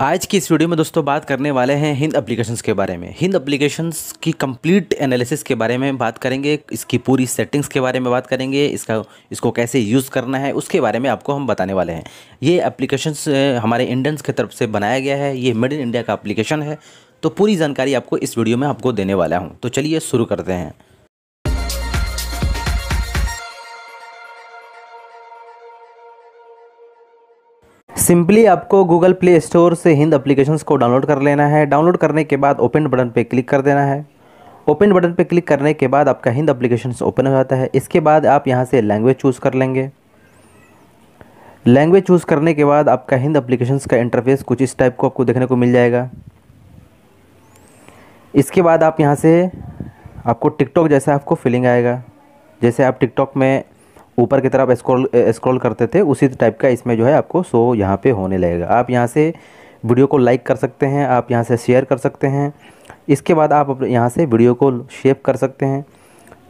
आज की इस वीडियो में दोस्तों बात करने वाले हैं हिंद एप्लीकेशंस के बारे में हिंद एप्लीकेशंस की कंप्लीट एनालिसिस के बारे में बात करेंगे इसकी पूरी सेटिंग्स के बारे में बात करेंगे इसका इसको कैसे यूज़ करना है उसके बारे में आपको हम बताने वाले हैं ये एप्लीकेशंस हमारे इंडियंस की तरफ से बनाया गया है ये मिड इन इंडिया का एप्लीकेशन है तो पूरी जानकारी आपको इस वीडियो में आपको देने वाला हूँ तो चलिए शुरू करते हैं सिंपली आपको गूगल प्ले स्टोर से हिंद अप्लीकेशन को डाउनलोड कर लेना है डाउनलोड करने के बाद ओपन बटन पर क्लिक कर देना है ओपन बटन पर क्लिक करने के बाद आपका हिंद अप्लीकेशन ओपन हो जाता है इसके बाद आप यहाँ से लैंग्वेज चूज़ कर लेंगे लैंग्वेज चूज़ करने के बाद आपका हिंद अप्लीकेशन का इंटरफेस कुछ इस टाइप को आपको देखने को मिल जाएगा इसके बाद आप यहाँ से आपको टिकटॉक जैसा आपको फीलिंग आएगा जैसे आप टिकटॉक में ऊपर की तरफ स्क्रॉल स्क्रॉल करते थे उसी टाइप का इसमें जो है आपको शो यहाँ पे होने लगेगा आप यहाँ से वीडियो को लाइक कर सकते हैं आप यहाँ से शेयर कर सकते हैं इसके बाद आप यहाँ से वीडियो को शेप कर सकते हैं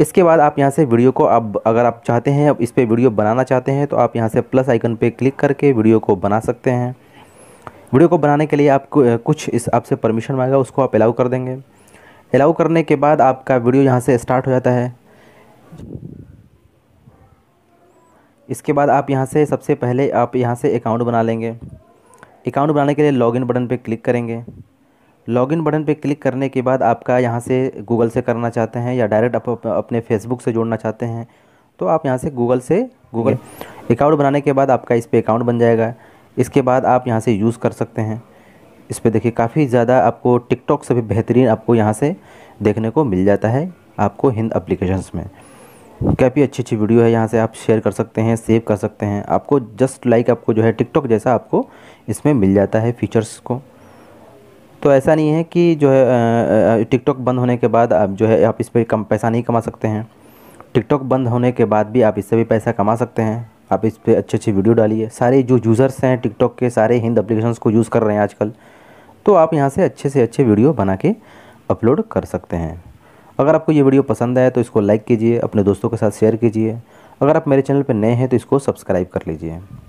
इसके बाद आप यहाँ से वीडियो को अब अगर आप चाहते हैं अब इस पर वीडियो बनाना चाहते हैं तो आप यहाँ से प्लस आइकन पर क्लिक करके वीडियो को बना सकते हैं वीडियो को बनाने के लिए आपको कुछ इस आपसे परमिशन मांगा उसको आप अलाउ कर देंगे अलाउ करने के बाद आपका वीडियो यहाँ से स्टार्ट हो जाता है इसके बाद आप यहाँ से सबसे पहले आप यहाँ से अकाउंट बना लेंगे अकाउंट बनाने के लिए लॉगिन बटन पर क्लिक करेंगे लॉगिन बटन पर क्लिक करने के बाद आपका यहाँ से गूगल से करना चाहते हैं या डायरेक्ट आप अपने फेसबुक से जोड़ना चाहते हैं तो आप यहाँ से गूगल से गूगल अकाउंट बनाने के बाद आपका इस पर अकाउंट बन जाएगा इसके बाद आप यहाँ से यूज़ कर सकते हैं इस पर देखिए काफ़ी ज़्यादा आपको टिकटॉक से भी बेहतरीन आपको यहाँ से देखने को मिल जाता है आपको हिंद अप्लीकेशन में काफ़ी अच्छी अच्छी वीडियो है यहाँ से आप शेयर कर सकते हैं सेव कर सकते हैं आपको जस्ट लाइक आपको जो है टिकटॉक जैसा आपको इसमें मिल जाता है फीचर्स को तो ऐसा नहीं है कि जो है टिकटॉक बंद होने के बाद आप जो है आप इस पर कम पैसा नहीं कमा सकते हैं टिकटॉक बंद होने के बाद भी आप इससे भी पैसा कमा सकते हैं आप इस पर अच्छी अच्छी वीडियो डालिए सारे जो यूज़र्स हैं टिकटॉक के सारे हिंद अप्लीकेशन को यूज़ कर रहे हैं आजकल तो आप यहाँ से अच्छे से अच्छे वीडियो बना के अपलोड कर सकते हैं अगर आपको ये वीडियो पसंद आया तो इसको लाइक कीजिए अपने दोस्तों के साथ शेयर कीजिए अगर आप मेरे चैनल पर नए हैं तो इसको सब्सक्राइब कर लीजिए